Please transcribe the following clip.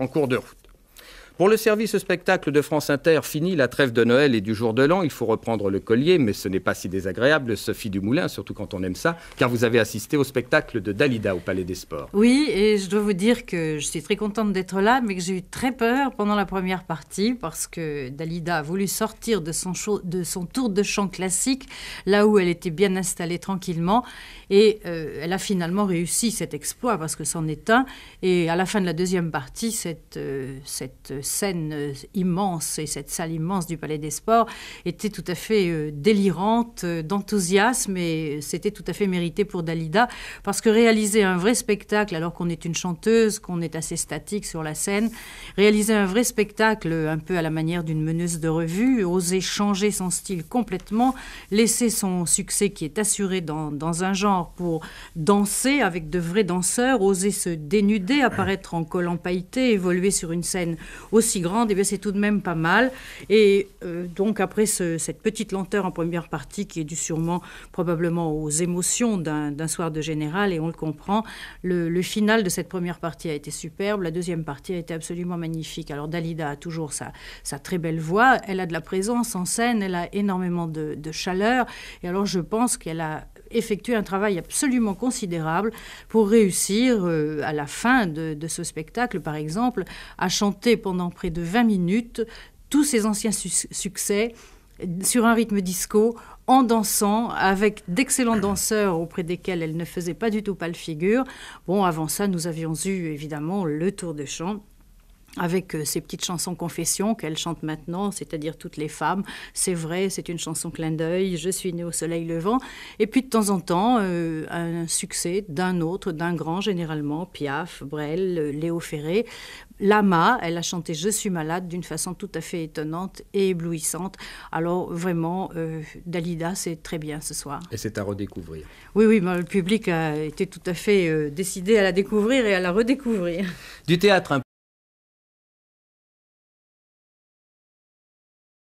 en cours de route. Pour le service spectacle de France Inter, fini la trêve de Noël et du jour de l'an, il faut reprendre le collier, mais ce n'est pas si désagréable, Sophie Dumoulin, surtout quand on aime ça, car vous avez assisté au spectacle de Dalida au Palais des Sports. Oui, et je dois vous dire que je suis très contente d'être là, mais que j'ai eu très peur pendant la première partie, parce que Dalida a voulu sortir de son, de son tour de chant classique, là où elle était bien installée tranquillement, et euh, elle a finalement réussi cet exploit, parce que c'en est un, et à la fin de la deuxième partie, cette, euh, cette scène euh, immense et cette salle immense du Palais des Sports était tout à fait euh, délirante euh, d'enthousiasme et c'était tout à fait mérité pour Dalida parce que réaliser un vrai spectacle alors qu'on est une chanteuse, qu'on est assez statique sur la scène, réaliser un vrai spectacle un peu à la manière d'une meneuse de revue, oser changer son style complètement, laisser son succès qui est assuré dans, un genre pour danser avec de vrais danseurs, oser se dénuder, apparaître en col pailleté, évoluer sur une scène aussi grande, et eh bien c'est tout de même pas mal. Et euh, donc après cette petite lenteur en première partie qui est due sûrement probablement aux émotions d'un soir de général, et on le comprend, le, final de cette première partie a été superbe, la deuxième partie a été absolument magnifique. Alors Dalida a toujours sa, sa très belle voix, elle a de la présence en scène, elle a énormément de chaleur, et alors je pense qu'elle a effectué un travail absolument considérable pour réussir, euh, à la fin de, ce spectacle par exemple, à chanter pendant près de 20 minutes tous ses anciens succès sur un rythme disco, en dansant, avec d'excellents danseurs auprès desquels elle ne faisait pas du tout pas le figure. Bon, avant ça, nous avions eu évidemment le tour de chant avec ses euh, petites chansons confession qu'elle chante maintenant, c'est-à-dire toutes les femmes. C'est vrai, c'est une chanson clin d'œil, je suis née au soleil levant. Et puis de temps en temps, euh, un succès d'un autre, d'un grand généralement, Piaf, Brel, euh, Léo Ferré. Lama, elle a chanté Je suis malade d'une façon tout à fait étonnante et éblouissante. Alors vraiment, Dalida, c'est très bien ce soir. Et c'est à redécouvrir. Oui, oui, ben, le public a été tout à fait décidé à la découvrir et à la redécouvrir. Du théâtre un hein.